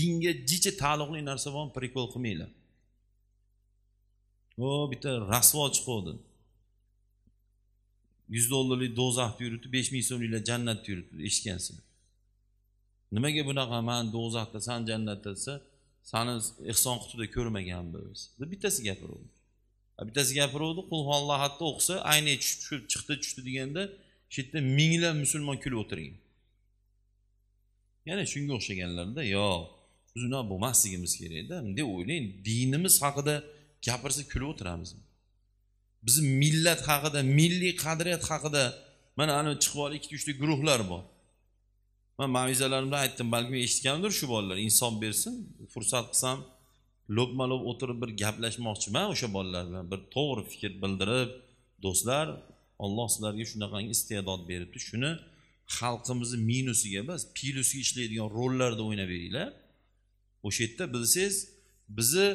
dinga jichi taalluqli narsa bilan prikol qilmanglar o bitta rasvo chiqavdi yuz dollarlik do'zaxni yuribdi besh ming so'mliklar jannatni yuribdi eshitgansiz nimaga bunaqa man do'zaxda san jannatda desa sani ehson qutida ko'rmaganmiz deb bittasi gapiruvdi bittasi gapiruvdi qulhonlahatni o'qisa ayni tushib chiqdi tushdi deganda shu yerda minglab musulmon kulib o'tirgan yana shunga o'xshaganlarda yo'q zino bo'lmasligimiz kerakda deb o'ylang dinimiz haqida gapirsa kulib o'tiramiz bizni millat haqida milliy qadriyat haqida mana anavi chiqib olib ikkita uchta guruhlar bor man mavizalarimda aytdim balkim eshitgandir shu bolalar inson bersin fursat qilsam lo'pma lo'p o'tirib bir gaplashmoqchiman o'sha bolalar bilan bir to'g'ri fikr bildirib do'stlar olloh sizlarga shunaqangi iste'dod beribdi shuni xalqimizni minusiga emas plyusiga ishlaydigan rollarda o'ynab beringlar o'sha yerda bilsangiz bizni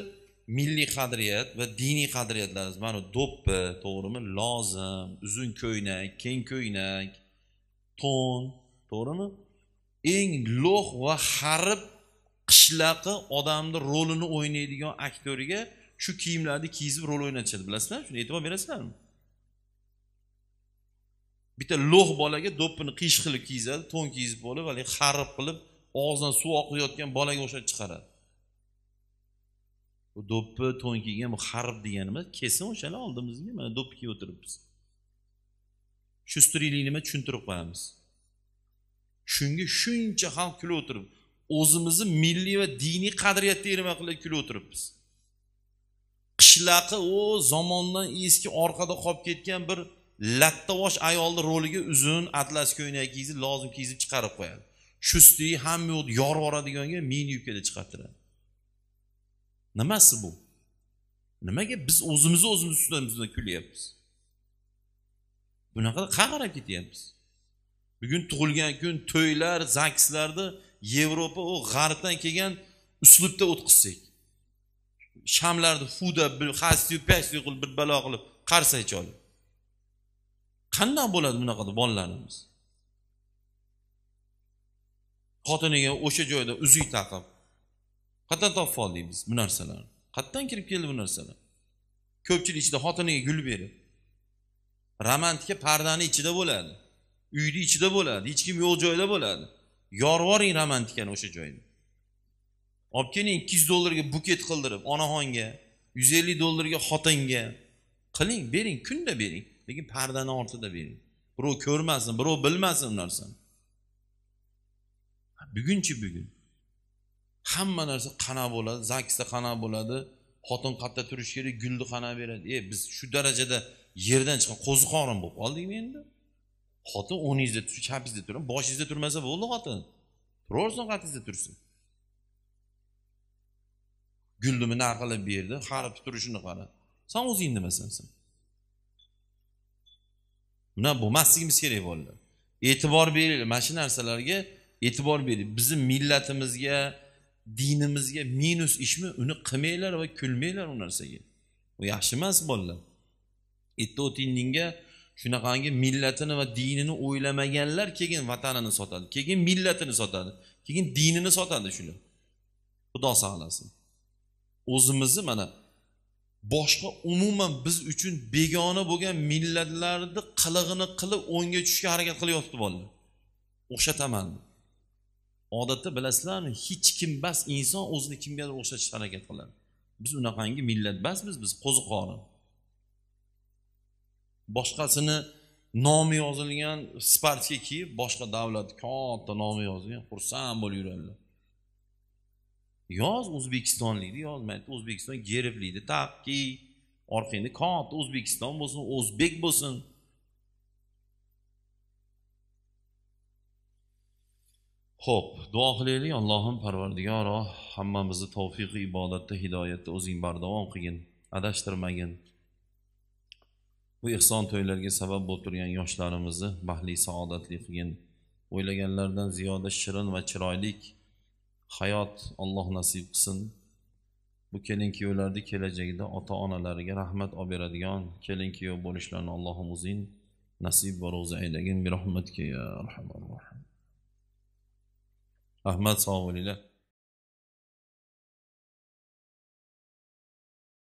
milliy qadriyat va diniy qadriyatlarimiz mana do'ppi to'g'rimi lozim uzun ko'ynak keng ko'ynak to'n to'g'rimi eng lo'h va harib qishloqi odamni rolini o'ynaydigan aktyorga shu kiyimlarni kiygizib rol o'ynatishadi bilasizlarmi shuni e'tibor berasizlarmi bitta lo'h bolaga do'ppini qiyshiq qilib kiygizadi to'n kiygizib bo'lib haligi harib qilib og'zidan suv oqayotgan bolaga o'xshab chiqaradi bu do'ppi to'n kiygan bu harb deganimiz kesin o'shalar oldimizga mana do'ppi kiyib o'tiribmiz shustirilik nima tushuntirib qo'yamiz shunga shuncha xalq kulib o'tirib o'zimizni milliy va diniy qadriyatda erma qilib kulib o'tiribmiz qishloqi u zamondan eski orqada qolib ketgan bir lattavosh ayolni roliga uzun atlas ko'ylak kiygizib lozim kiygizib chiqarib qo'yadi shu hamma yoqni yorib yuboradiganga mini yubkada chiqartiradi nimasi bu nimaga biz o'zimizni o'zimiz ustimizdan kulyapmiz bunaqa qaqrab ketyapmiz bugun tug'ilgan kun to'ylar zakslarni yevropa u g'arbdan kelgan uslubda o'tkazsak shamlarni fuda hasyu pasyu qilib bir balo qilib qarsay chol qandoq bo'ladi bunaqada bolalarimiz xotiniga o'sha joyda uzuk taqib qayerdan topib oldingiz bu narsalarni qayerdan kirib keldi bu narsalar ko'pchilik ichida xotiniga gul berib romantika pardani ichida bo'ladi uyni ichida bo'ladi hech kim yo'q joyda bo'ladi yorib yuboring romantikani o'sha joyni olib keling ikki yuz dollarga buket qildirib onaxonga yuz ellik dollarga xotinga qiling bering kunda bering lekin pardani ortida bering birov ko'rmasin birov bilmasin bu narsani bugunchi bugun hamma narsa qana bo'ladi zagsda qana bo'ladi xotin qayerda turishi kerak gulni qana beradi e biz shu darajada yerdan chiqqan qo'ziqorin bo'lib qoldikmi endi xotin o'ngingizda tursa chapingizda turin boshingizda turmasa bo'ldi xotin turaversin qatingizda tursin gulni bunaqa qilib berdi harib turishini qara san o'zing nimasansan san bunaqa bo'lmasligimiz kerak bolalar e'tibor beraylik mana shu narsalarga e'tibor bering bizni millatimizga dinimizga minus ishmi uni qilmanglar va kulmanglar u narsaga bu yaxshi emas bolalar erta o'tinninga shunaqangi millatini va dinini o'ylamaganlar keyin vatanini sotadi keyin millatini sotadi keyin dinini sotadi shular xudo saqlasin o'zimizni mana boshqa umuman biz uchun begona bo'lgan millatlarni qilig'ini qilib o'ngga tushishga harakat qilyapti bolalar o'xshataman odatda bilasizlarmi hech kim emas inson o'zini kimgadir o'xshatishga harakat qiladi biz unaqangi millatbasmiz biz qo'ziqorin boshqasini nomi yozilgan spartga kiyib boshqa davlat katta nomi yozilgan xursand bo'lib yuradilar yoz o'zbekistonlikni yozmaydi o'zbekiston gerblikni taq kiy orqangda katta o'zbekiston bo'lsin o'zbek bo'lsin ho'p duo qilaylik allohim parvardigoro hammamizni tavfiqi ibodatda hidoyatda o'zing bardavom qilgin adashtirmagin bu ehson to'ylarga sabab bo'lib turgan yoshlarimizni baxtli saodatli qilgin o'ylaganlaridan ziyoda shirin va chiroyli hayot alloh nasib qilsin bu kelin kuyovlarni kelajakda ota onalariga rahmat olib beradigan kelin kuyov bo'lishlarini allohim o'zing nasib va ro'za aylagin birahmatika ya rahmanir احمد سلام علینا